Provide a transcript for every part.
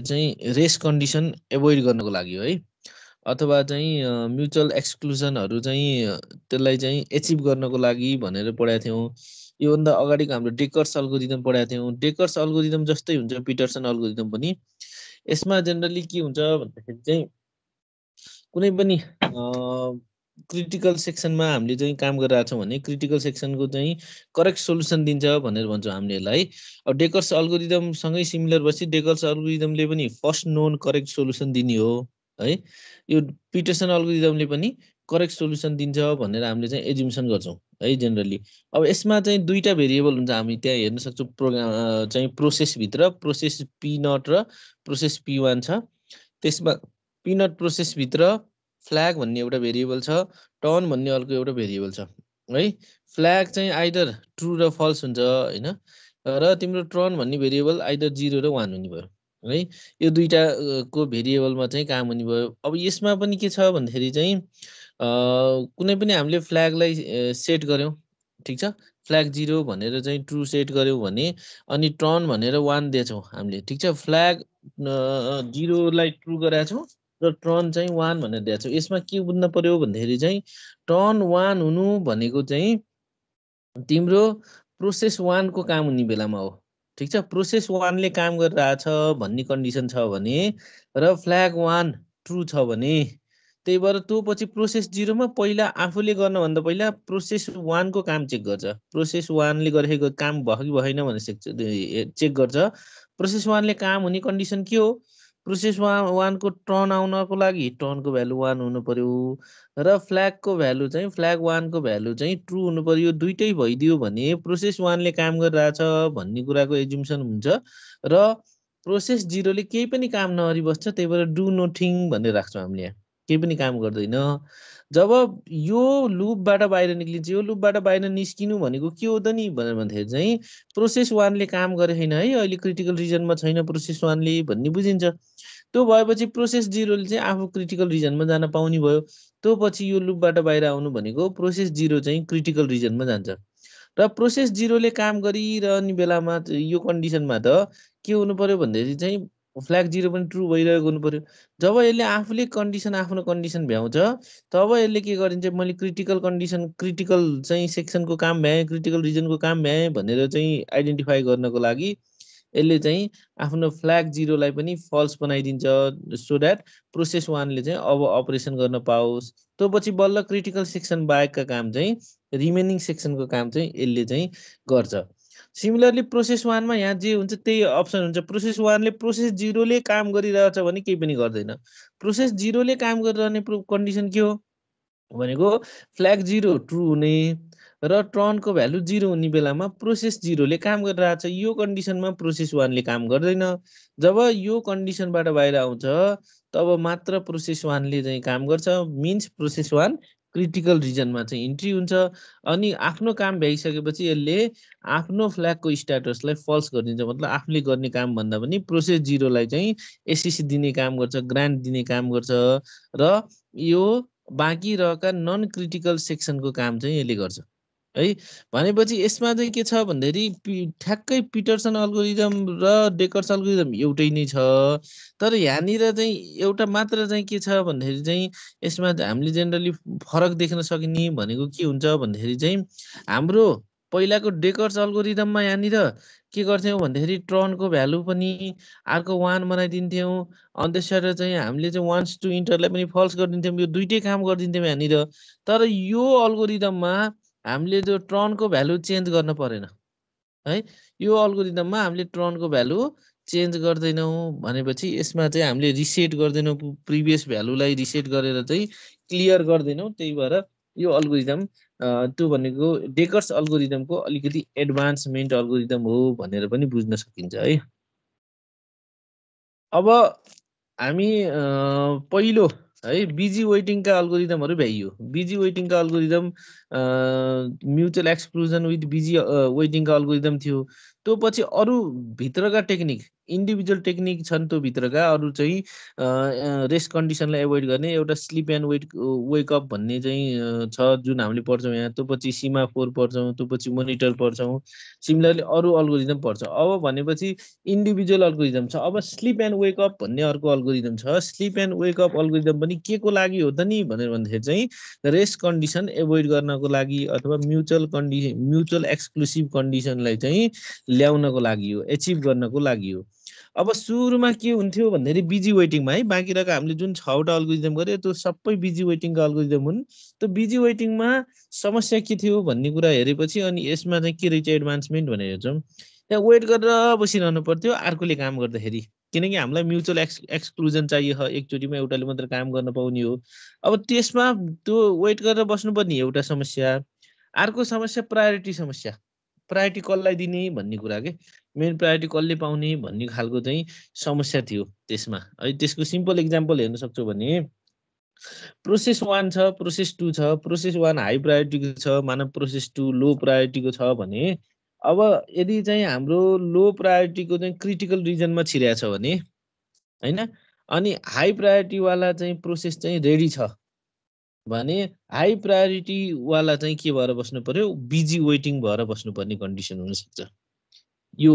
चाहिँ race condition avoid गर्नको लागि है अथवा चाहिँ म्युचुअल एक्सक्लुजनहरू चाहिँ त्यसलाई चाहिँ एचिभ गर्नको लागि भनेर पढाएको थियौँ योभन्दा अगाडिको हाम्रो डेकर्स अल्गोरिदम पढाएको थियौँ डेकर्स अल्गोरिदम जस्तै हुन्छ पिटर्सन अल्गोरिदम पनि यसमा जेनरली के हुन्छ भन्दाखेरि चाहिँ कुनै पनि क्रिटिकल सेक्सनमा हामीले चाहिँ काम गरिरहेको छौँ भने क्रिटिकल सेक्सनको चाहिँ करेक्ट सोल्युसन दिन्छ भनेर भन्छौँ हामीले यसलाई अब डेकर्स अल्गोरिदमसँगै सिमिलर बसी डेकर्स अल्गोरिदमले पनि फर्स्ट नोन करेक्ट सोल्युसन दिने हो है यो पिटर्सन अल्गोरिदमले पनि करेक्ट सोल्युसन दिन्छ भनेर हामीले चाहिँ एजुमसन गर्छौँ है जेनरली अब यसमा चाहिँ दुईवटा भेरिएबल हुन्छ हामी त्यहाँ हेर्न सक्छौँ प्रोग्राम चाहिँ प्रोसेसभित्र प्रोसेस पी नट र प्रोसेस पी वान छ त्यसमा पिनट प्रोसेसभित्र फ्ल्याग भन्ने एउटा भेरिएबल छ टर्न भन्ने अर्को एउटा भेरिएबल छ है फ्ल्याग चाहिँ आइदर ट्रु र फल्स हुन्छ होइन र तिम्रो टर्न भन्ने भेरिएबल आइदर जिरो र वान हुने भयो है यो दुइटाको भेरिएबलमा चाहिँ काम हुने भयो अब यसमा पनि के छ भन्दाखेरि चाहिँ कुनै पनि हामीले फ्ल्यागलाई सेट गऱ्यौँ ठिक छ फ्ल्याग जिरो भनेर चाहिँ ट्रु सेट गऱ्यौँ भने अनि टर्न भनेर वान दिएछौँ हामीले ठिक छ फ्ल्याग जिरोलाई ट्रु गराएछौँ र टर्न चाहिँ वान भनेर दिएको छ यसमा के बुझ्न पर्यो भन्दाखेरि चाहिँ टर्न वान हुनु भनेको चाहिँ तिम्रो प्रोसेस वानको काम हुने बेलामा हो ठिक छ प्रोसेस वानले काम गरिरहेछ भन्ने कन्डिसन छ भने र फ्ल्याग वान ट्रु छ भने त्यही भएर त्यो पछि प्रोसेस जिरोमा पहिला आफूले गर्नभन्दा पहिला प्रोसेस वानको काम चेक गर्छ प्रोसेस वानले गरेको काम भयो कि भएन भनेर चेक गर्छ प्रोसेस वानले काम हुने कन्डिसन के हो प्रोसेस वान वानको टर्न आउनको लागि टर्नको भ्यालु वान हुनु पर्यो र फ्ल्यागको भ्यालु चाहिँ फ्ल्याग वानको भ्यालु चाहिँ ट्रु हुनु पर्यो दुइटै भइदियो भने प्रोसेस वानले काम गरिरहेछ भन्ने कुराको एजुम्सन हुन्छ र प्रोसेस जिरोले केही पनि काम नगरी त्यही भएर डु नोथिङ भनेर राख्छौँ हामीले यहाँ केही पनि काम गर्दैन जब यो लुपबाट बाहिर निस्किन्छ यो लुपबाट बाहिर निस्किनु भनेको के हो त नि भनेर भन्दाखेरि चाहिँ प्रोसेस वानले काम गरे छैन है अहिले क्रिटिकल रिजनमा छैन प्रोसेस वानले भन्ने बुझिन्छ त्यो भएपछि प्रोसेस जिरोले चाहिँ आफू क्रिटिकल रिजनमा जान पाउने भयो त्यो पछि यो लुपबाट बाहिर आउनु भनेको प्रोसेस जिरो चाहिँ क्रिटिकल रिजनमा जान्छ र प्रोसेस जिरोले काम गरिरहने बेलामा यो कन्डिसनमा त के हुनु पर्यो भन्दाखेरि चाहिँ फ्ल्याग जिरो पनि ट्रु भइरहेको पऱ्यो जब यसले आफूले कन्डिसन आफ्नो कन्डिसन भ्याउँछ तब यसले के गरिन्छ मैले क्रिटिकल कन्डिसन क्रिटिकल चाहिँ सेक्सनको काम भ्याएँ क्रिटिकल रिजनको काम भ्याएँ भनेर चाहिँ आइडेन्टिफाई गर्नको लागि यसले चाहिँ आफ्नो फ्ल्याग जिरोलाई पनि फल्स बनाइदिन्छ सो द्याट प्रोसेस वानले चाहिँ अब अपरेसन गर्न पाओस् त्यो पछि बल्ल क्रिटिकल सेक्सन बाहेकका काम चाहिँ रिमेनिङ सेक्सनको काम चाहिँ यसले चाहिँ गर्छ सिमिलरली प्रोसेस वानमा यहाँ जे हुन्छ त्यही अप्सन हुन्छ प्रोसेस वानले प्रोसेस जिरोले काम गरिरहेछ भने केही पनि गर्दैन प्रोसेस जिरोले काम गरिरहने कन्डिसन के हो भनेको फ्ल्याग जिरो ट्रु हुने र टर्नको भ्यालु जिरो हुने बेलामा प्रोसेस जिरोले काम गरिरहेछ यो कन्डिसनमा प्रोसेस वानले काम गर्दैन जब यो कन्डिसनबाट बाहिर आउँछ तब मात्र प्रोसेस वानले चाहिँ काम गर्छ मिन्स प्रोसेस वान क्रिटिकल रिजनमा चाहिँ इन्ट्री हुन्छ अनि आफ्नो काम भ्याइसकेपछि यसले आफ्नो फ्ल्यागको स्ट्याटसलाई फल्स गरिदिन्छ मतलब आफूले गर्ने काम भन्दा पनि प्रोसेस जिरोलाई चाहिँ एसएससी दिने काम गर्छ ग्रान्ट दिने काम गर्छ र यो बाँकी रहेका नन क्रिटिकल सेक्सनको काम चाहिँ यसले गर्छ है भनेपछि यसमा चाहिँ के छ भन्दाखेरि ठ्याक्कै पिटरसन अल्गोरिदम र डेकर्स अल्गोरिदम एउटै नै छ तर यहाँनिर चाहिँ एउटा मात्र चाहिँ के छ भन्दाखेरि चाहिँ यसमा हामीले जेनरली फरक देख्न सकिने भनेको के हुन्छ भन्दाखेरि चाहिँ हाम्रो पहिलाको डेकर्स अल्गोरिदममा यहाँनिर के गर्थ्यौँ भन्दाखेरि ट्रनको भ्यालु पनि अर्को वान बनाइदिन्थ्यौँ अनि त्यसबाट चाहिँ हामीले चाहिँ वान्स टु इन्टरलाई पनि फल्स गरिदिन्थ्यौँ यो दुइटै काम गरिदिन्थ्यौँ यहाँनिर तर यो अल्गोरिदममा हामीले त्यो ट्रनको भ्यालु चेन्ज गर्न परेन है यो अल्गोरिदममा हामीले ट्रनको भ्यालु चेन्ज गर्दैनौँ भनेपछि यसमा चाहिँ हामीले रिसेट गर्दैनौँ प्रिभियस भ्यालुलाई रिसेट गरेर चाहिँ क्लियर गर्दैनौँ त्यही भएर यो अल्गोरिदम त्यो भनेको डेकर्स अल्गोरिदमको अलिकति एडभान्समेन्ट अल्गोरिदम हो भनेर पनि बुझ्न सकिन्छ है अब हामी पहिलो है बिजी वेटिङका अल्गोरिदमहरू भ्याइयो बिजी वेटिङका algorithm mutual exclusion with busy वेटिङका अल्गोरिदम थियो त्यो पछि अरू भित्रका टेक्निक इन्डिभिजुअल टेक्निक छन् त्यो भित्रका अरू चाहिँ रेस्ट कन्डिसनलाई एभोइड गर्ने एउटा स्लिप एन्ड वेट वेकअप भन्ने चाहिँ छ जुन हामीले पढ्छौँ यहाँ त्यो पछि सिमा फोर पढ्छौँ त्यो पछि मोनिटर पढ्छौँ सिमिलरली अरू अल्गोरिजम पढ्छौँ अब भनेपछि इन्डिभिजुअल अल्गोरिदम छ अब स्लिप एन्ड वेकअप भन्ने अर्को अल्गोरिजम छ स्लिप एन्ड वेकअप अल्गोरिदम पनि के को लागि हो त नि भनेर भन्दाखेरि चाहिँ रेस्ट कन्डिसन एभोइड गर्नको लागि अथवा म्युचुअल कन्डि म्युचुअल एक्सक्लुसिभ कन्डिसनलाई चाहिँ ल्याउनको लागि हो एचिभ गर्नको लागि हो अब सुरुमा के हुन्थ्यो भन्दाखेरि बिजी वेटिङमा है बाँकी रहेको हामीले जुन छवटा अल्गोरिदम गऱ्यो त्यो सबै बिजी वेटिङको अल्गोरिदम हुन् त्यो बिजी वेटिङमा समस्या के थियो भन्ने कुरा हेरेपछि अनि यसमा चाहिँ के रहेछ एडभान्समेन्ट भनेर हेर्छौँ त्यहाँ वेट गरेर बसिरहनु पर्थ्यो अर्कोले काम गर्दाखेरि किनकि हामीलाई म्युचुअल एक्स एक्सक्लुजन चाहियो एकचोटिमा एउटाले मात्र काम गर्न पाउने हो अब त्यसमा त्यो वेट गरेर बस्नुपर्ने एउटा समस्या अर्को समस्या प्रायोरिटी समस्या प्रायोरिटी कसलाई दिने भन्ने कुरा के मेन प्रायोरिटी कसले पाउने भन्ने खालको चाहिँ समस्या थियो त्यसमा है त्यसको सिम्पल इक्जाम्पल हेर्न सक्छौँ भने प्रोसेस वान छ प्रोसेस टू छ प्रोसेस वान हाई प्रायोरिटीको छ मानव प्रोसेस टू लो प्रायोरिटीको छ भने अब यदि चाहिँ हाम्रो लो प्रायोरिटीको चाहिँ क्रिटिकल रिजनमा छिरेको छ भने होइन अनि हाई प्रायोरिटीवाला चाहिँ प्रोसेस चाहिँ रेडी छ भने हाई प्रायोरिटीवाला चाहिँ के भएर बस्नु पर्यो बिजी वेटिङ भएर बस्नुपर्ने कन्डिसन हुनसक्छ यो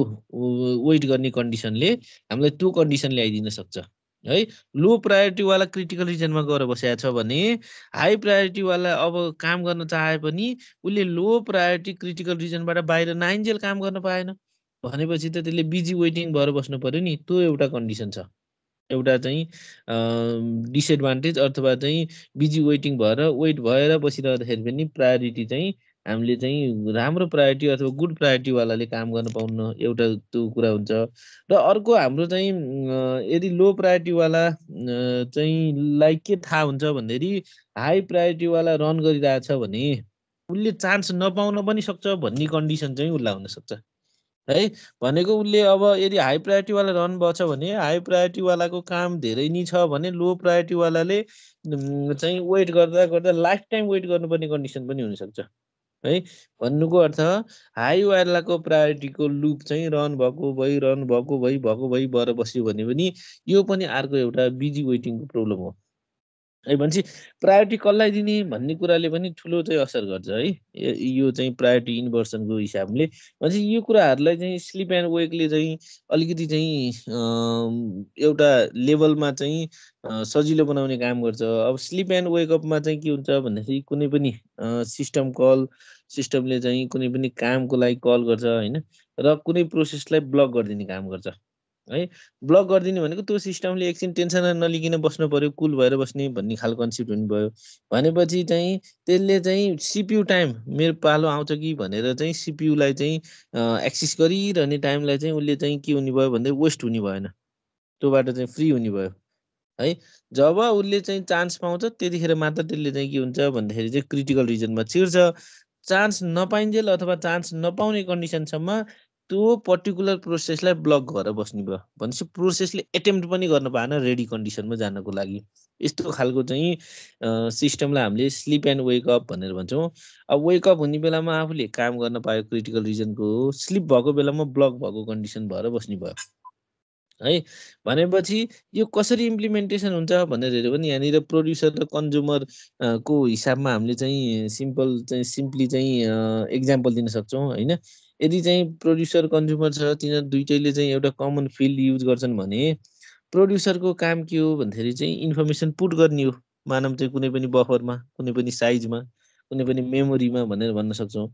वेट गर्ने कन्डिसनले हामीलाई त्यो कन्डिसन ल्याइदिन सक्छ है लो प्रायोरिटीवाला क्रिटिकल रिजनमा गएर बसेको छ भने हाई प्रायोरिटीवाला अब काम गर्न चाहे पनि उसले लो प्रायोरिटी क्रिटिकल रिजनबाट बाहिर नाइन्जेल काम गर्न पाएन भनेपछि त त्यसले बिजी वेटिङ भएर बस्नु पऱ्यो नि त्यो एउटा कन्डिसन छ एउटा चाहिँ डिसएडभान्टेज अथवा चाहिँ बिजी वेटिङ भएर वेट भएर बसिरहँदाखेरि पनि प्रायोरिटी चाहिँ हामीले चाहिँ राम्रो प्रायोरिटी अथवा गुड प्रायोरिटीवालाले काम गर्न पाउन एउटा त्यो कुरा हुन्छ र अर्को हाम्रो चाहिँ यदि लो प्रायोरिटीवाला चाहिँ लाइक के थाहा हुन्छ भन्दाखेरि हाई प्रायोरिटीवाला रन गरिरहेछ भने उसले चान्स नपाउन पनि सक्छ भन्ने कन्डिसन चाहिँ उसलाई हुनसक्छ है भनेको उसले अब यदि हाई प्रायोरिटीवाला रन छ भने हाई प्रायोरिटीवालाको काम धेरै नै छ भने लो प्रायोरिटीवालाले चाहिँ वेट गर्दा गर्दा लाइफ टाइम वेट गर्नुपर्ने कन्डिसन पनि हुनसक्छ है भन्नुको अर्थ हाई हाईवालाको प्रायोरिटीको लुप चाहिँ रन भएको भई रन भएको भई भएको भई भएर बस्यो भने पनि यो पनि अर्को एउटा बिजी वेटिङको प्रब्लम हो है भनेपछि प्रायोरिटी कसलाई दिने भन्ने कुराले पनि ठुलो चाहिँ असर गर्छ है यो चाहिँ प्रायोरिटी इन्भर्सनको हिसाबले भनेपछि यो कुराहरूलाई चाहिँ स्लिप एन्ड वेकले चाहिँ अलिकति चाहिँ एउटा लेभलमा चाहिँ सजिलो बनाउने काम गर्छ अब स्लिप एन्ड वेकअपमा चाहिँ के हुन्छ भन्दाखेरि कुनै पनि सिस्टम कल सिस्टमले चाहिँ कुनै पनि कामको लागि कल गर्छ होइन र कुनै प्रोसेसलाई ब्लक गरिदिने काम गर्छ है ब्लक गरिदिने भनेको त्यो सिस्टमले एकछिन टेन्सन नलिकन बस्नु पऱ्यो कुल भएर बस्ने भन्ने खालको कन्सेप्ट हुनुभयो भनेपछि चाहिँ त्यसले चाहिँ सिपियु टाइम मेरो पालो आउँछ कि भनेर चाहिँ सिपियुलाई चाहिँ एक्सेस गरिरहने टाइमलाई चाहिँ उसले चाहिँ के हुने भयो भन्दै वेस्ट हुने भएन त्योबाट चाहिँ फ्री हुने भयो है जब उसले चाहिँ चान्स पाउँछ त्यतिखेर मात्र त्यसले चाहिँ के हुन्छ भन्दाखेरि चाहिँ क्रिटिकल रिजनमा छिर्छ चान्स नपाइन्जेल अथवा चान्स नपाउने कन्डिसनसम्म त्यो पर्टिकुलर प्रोसेसलाई ब्लक गरेर बस्ने भयो भनेपछि प्रोसेसले एटेम्प्ट पनि गर्न पाएन रेडी कन्डिसनमा जानको लागि यस्तो खालको चाहिँ सिस्टमलाई हामीले स्लिप एन्ड वेकअप भनेर भन्छौँ अब वेकअप हुने बेलामा आफूले काम गर्न पायो क्रिटिकल रिजनको स्लिप भएको बेलामा ब्लक भएको कन्डिसन भएर बस्ने भयो है भनेपछि यो कसरी इम्प्लिमेन्टेसन हुन्छ भनेर हेऱ्यो भने यहाँनिर प्रड्युसर र कन्ज्युमर को हिसाबमा हामीले चाहिँ सिम्पल चाहिँ सिम्पली चाहिँ इक्जाम्पल दिन सक्छौँ होइन यदि चाहिँ प्रड्युसर कन्ज्युमर छ तिनीहरू दुइटैले चाहिँ एउटा कमन फिल्ड युज गर्छन् भने प्रड्युसरको काम के हो भन्दाखेरि चाहिँ इन्फर्मेसन पुट गर्ने हो मानव चाहिँ कुनै पनि बफरमा कुनै पनि साइजमा कुनै पनि मेमोरीमा भनेर भन्न सक्छौँ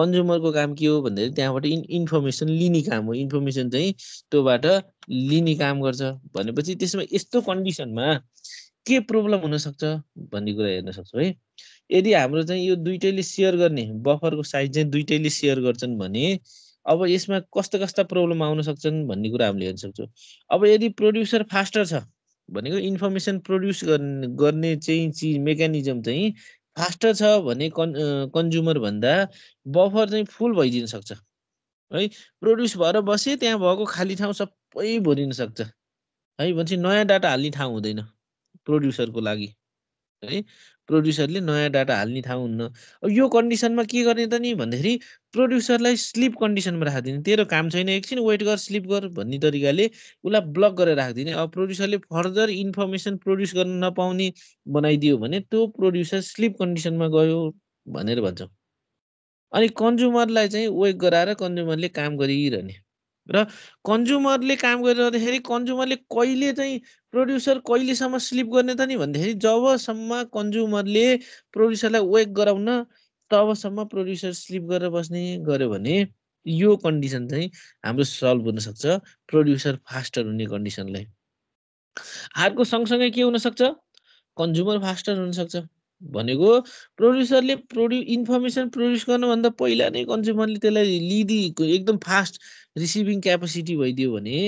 कन्ज्युमरको काम के हो भन्दाखेरि त्यहाँबाट इन इन्फर्मेसन लिने काम हो इन्फर्मेसन चाहिँ त्योबाट लिने काम गर्छ भनेपछि त्यसमा यस्तो कन्डिसनमा के प्रब्लम हुनसक्छ भन्ने कुरा हेर्न सक्छौँ है यदि हाम्रो चाहिँ यो दुइटैले सेयर गर्ने बफरको साइज चाहिँ दुइटैले सेयर गर्छन् भने अब यसमा कस्ता कस्ता प्रब्लम आउन सक्छन् भन्ने कुरा हामीले हेर्न सक्छौँ अब यदि प्रड्युसर फास्टर छ भनेको इन्फर्मेसन प्रड्युस गर्ने गर्ने चाहिँ चिज मेकानिजम चाहिँ फास्टर छ भने कन् भन्दा बफर चाहिँ फुल भइदिन सक्छ है प्रड्युस भएर बसेँ त्यहाँ भएको खाली ठाउँ सबै भरिन सक्छ है भनेपछि नयाँ डाटा हाल्ने ठाउँ हुँदैन प्रड्युसरको लागि है प्रड्युसरले नयाँ डाटा हाल्ने ठाउँ हुन्न अब यो कन्डिसनमा के गर्ने त नि भन्दाखेरि प्रड्युसरलाई स्लिप कन्डिसनमा राखिदिने तेरो काम छैन एकछिन वेट गर स्लिप गर भन्ने तरिकाले उसलाई ब्लक गरेर राखिदिने अब प्रड्युसरले फर्दर इन्फर्मेसन प्रड्युस गर्न नपाउने बनाइदियो भने त्यो प्रड्युसर स्लिप कन्डिसनमा गयो भनेर भन्छौँ अनि कन्ज्युमरलाई चाहिँ वेक गराएर कन्ज्युमरले काम गरिरहने र कन्ज्युमरले काम गरिरहँदाखेरि कन्ज्युमरले कहिले चाहिँ प्रड्युसर कहिलेसम्म स्लिप गर्ने त नि भन्दाखेरि जबसम्म कन्ज्युमरले प्रड्युसरलाई वेक गराउन तबसम्म प्रड्युसर स्लिप गरेर बस्ने गर्यो भने यो कन्डिसन चाहिँ हाम्रो सल्भ हुनसक्छ प्रड्युसर फास्टर हुने कन्डिसनलाई अर्को सँगसँगै के हुनसक्छ कन्ज्युमर फास्टर हुनसक्छ भनेको प्रड्युसरले प्रड्यु इन्फर्मेसन प्रड्युस गर्नुभन्दा पहिला नै कन्ज्युमरले त्यसलाई लिदिएको एकदम फास्ट रिसिभिङ क्यापेसिटी भइदियो भने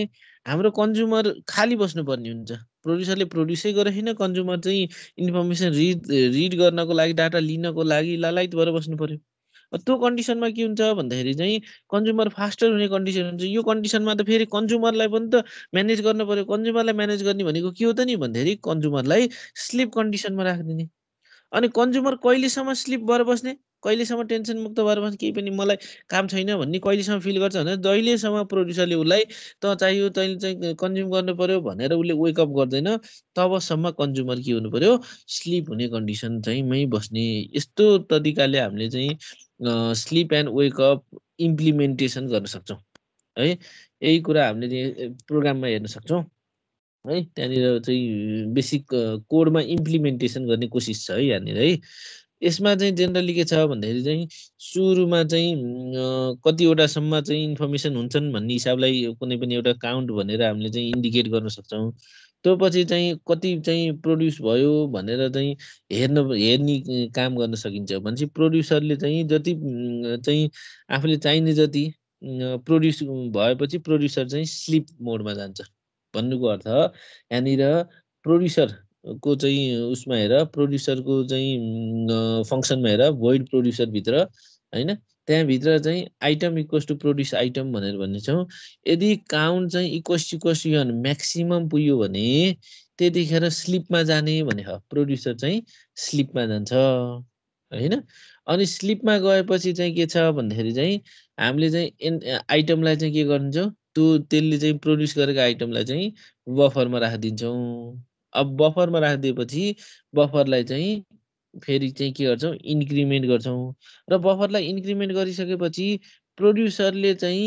हाम्रो कन्ज्युमर खाली बस्नुपर्ने हुन्छ प्रड्युसरले प्रड्युसै गरे होइन कन्ज्युमर चाहिँ इन्फर्मेसन रिड रिड गर्नको लागि डाटा लिनको लागि ललाइत भएर बस्नु पऱ्यो त्यो कन्डिसनमा के हुन्छ भन्दाखेरि चाहिँ कन्ज्युमर फास्टर हुने कन्डिसन हुन्छ यो कन्डिसनमा त फेरि कन्ज्युमरलाई पनि त म्यानेज गर्नु पऱ्यो कन्ज्युमरलाई म्यानेज गर्ने भनेको के हो त नि भन्दाखेरि कन्ज्युमरलाई स्लिप कन्डिसनमा राखिदिने अनि कन्ज्युमर कहिलेसम्म स्लिप भएर बस्ने कहिलेसम्म टेन्सन मुक्त भएर बस्ने केही पनि मलाई काम छैन भन्ने कहिलेसम्म फिल गर्छ भने जहिलेसम्म प्रड्युसरले उसलाई त चाहियो तैँले चाहिँ कन्ज्युम गर्नु पऱ्यो भनेर उसले वेकअप गर्दैन तबसम्म कन्ज्युमर के हुनु पऱ्यो स्लिप हुने कन्डिसन चाहिँ मै बस्ने यस्तो तरिकाले हामीले चाहिँ स्लिप एन्ड वेकअप इम्प्लिमेन्टेसन गर्न सक्छौँ है यही कुरा हामीले प्रोग्राममा हेर्न सक्छौँ है त्यहाँनिर चाहिँ बेसिक कोडमा इम्प्लिमेन्टेसन गर्ने कोसिस छ है यहाँनिर है यसमा चाहिँ जेनरली के छ भन्दाखेरि चाहिँ सुरुमा चाहिँ कतिवटासम्म चाहिँ इन्फर्मेसन हुन्छन् भन्ने हिसाबलाई कुनै पनि एउटा काउन्ट भनेर हामीले चाहिँ इन्डिकेट गर्न सक्छौँ त्यो पछि चाहिँ कति चाहिँ प्रड्युस भयो भनेर चाहिँ हेर्न हेर्ने काम गर्न सकिन्छ भनेपछि प्रड्युसरले चाहिँ जति चाहिँ आफूले चाहिने जति प्रड्युस भएपछि प्रड्युसर चाहिँ स्लिप मोडमा जान्छ भन्नुको अर्थ यहाँनिर को चाहिँ उसमा हेर प्रड्युसरको चाहिँ फङ्सनमा हेर भोइड प्रड्युसरभित्र होइन त्यहाँभित्र चाहिँ item equals to produce item भनेर भन्नेछौँ यदि काउन्ट चाहिँ इक्वस इक्वस अन म्याक्सिमम पुग्यो भने त्यतिखेर स्लिपमा जाने भने प्रड्युसर चाहिँ स्लिपमा जान्छ होइन अनि स्लिपमा गएपछि चाहिँ के छ भन्दाखेरि चाहिँ हामीले चाहिँ आइटमलाई चाहिँ के गरिदिन्छौँ त्यो त्यसले चाहिँ प्रड्युस गरेको आइटमलाई चाहिँ बफरमा राखिदिन्छौँ अब बफरमा राखिदिएपछि बफरलाई चाहिँ फेरि चाहिँ के गर्छौँ इन्क्रिमेन्ट गर्छौँ र बफरलाई इन्क्रिमेन्ट गरिसकेपछि प्रड्युसरले चाहिँ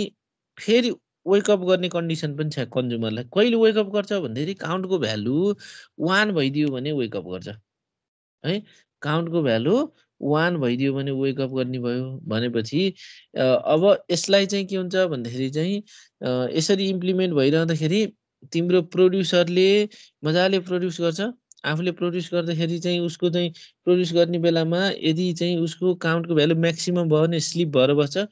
फेरि वेकअप गर्ने कन्डिसन पनि छ कन्ज्युमरलाई कहिले वेकअप गर्छ भन्दाखेरि काउन्टको भ्यालु वान भइदियो भने वेकअप गर्छ है काउन्टको भ्यालु वान भइदियो भने वेकअप गर्ने भयो भनेपछि अब यसलाई चाहिँ के हुन्छ भन्दाखेरि चाहिँ यसरी इम्प्लिमेन्ट भइरहँदाखेरि तिम्रो प्रड्युसरले मजाले प्रड्युस गर्छ आफूले प्रड्युस गर्दाखेरि चाहिँ उसको चाहिँ प्रड्युस गर्ने बेलामा यदि चाहिँ उसको काउन्टको भ्यालु म्याक्सिमम् भयो भने स्लिप भएर बस्छ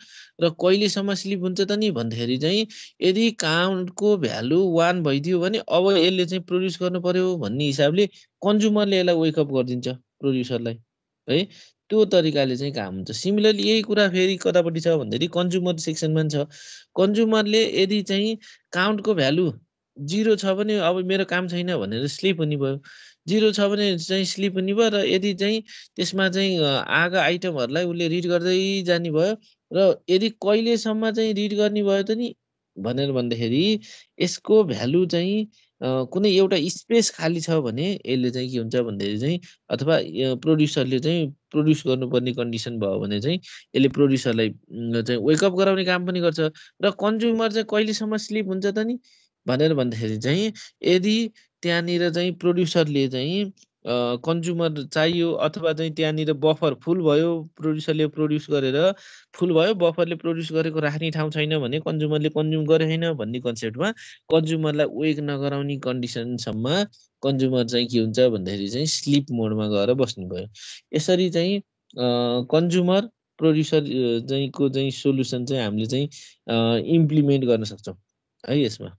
र कहिलेसम्म स्लिप हुन्छ त नि भन्दाखेरि चाहिँ यदि काउन्टको भ्यालु वान भइदियो भने अब यसले चाहिँ प्रड्युस गर्नु पऱ्यो भन्ने हिसाबले कन्ज्युमरले यसलाई वेकअप गरिदिन्छ प्रड्युसरलाई है त्यो तरिकाले चाहिँ काम हुन्छ सिमिलरली यही कुरा फेरि कतापट्टि छ भन्दाखेरि कन्ज्युमर सेक्सनमा छ कन्ज्युमरले यदि चाहिँ काउन्टको भ्यालु जिरो छ भने अब मेरो काम छैन भनेर स्लिप हुने भयो जिरो छ भने चाहिँ स्लिप हुने भयो र यदि चाहिँ त्यसमा चाहिँ आगा आइटमहरूलाई उसले रिड गर्दै जाने भयो र यदि कहिलेसम्म चाहिँ रिड गर्ने भयो त नि भनेर भन्दाखेरि यसको भ्यालु चाहिँ कुनै एउटा स्पेस खाली छ भने यसले चाहिँ के हुन्छ भन्दाखेरि चाहिँ अथवा प्रड्युसरले चाहिँ प्रड्युस गर्नुपर्ने कन्डिसन भयो भने चाहिँ यसले प्रड्युसरलाई चाहिँ वेकअप गराउने काम पनि गर्छ र कन्ज्युमर चाहिँ कहिलेसम्म स्लिप हुन्छ त नि भनेर भन्दाखेरि चाहिँ यदि त्यहाँनिर चाहिँ प्रड्युसरले चाहिँ कन्ज्युमर चाहियो अथवा चाहिँ त्यहाँनिर बफर फुल भयो प्रड्युसरले प्रड्युस गरेर फुल भयो बफरले प्रड्युस गरेको राख्ने ठाउँ छैन भने कन्ज्युमरले कन्ज्युम गरे होइन भन्ने कन्सेप्टमा कन्ज्युमरलाई वेक नगराउने कन्डिसनसम्म कन्ज्युमर चाहिँ के हुन्छ भन्दाखेरि चाहिँ स्लिप मोडमा गएर बस्नु भयो यसरी चाहिँ कन्ज्युमर प्रड्युसर चाहिँ को चाहिँ सोल्युसन चाहिँ हामीले चाहिँ इम्प्लिमेन्ट गर्न सक्छौँ है यसमा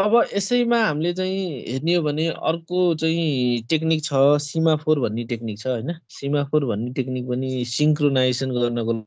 अब यसैमा हामीले चाहिँ हेर्ने हो भने अर्को चाहिँ टेक्निक छ सिमाफोर भन्ने टेक्निक छ होइन सिमाफोर भन्ने टेक्निक पनि सिङ्क्रोनाइजेसन गर्नको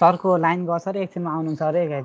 सरको लाइन गर्छ अरे एकछिनमा आउनुहुन्छ अरे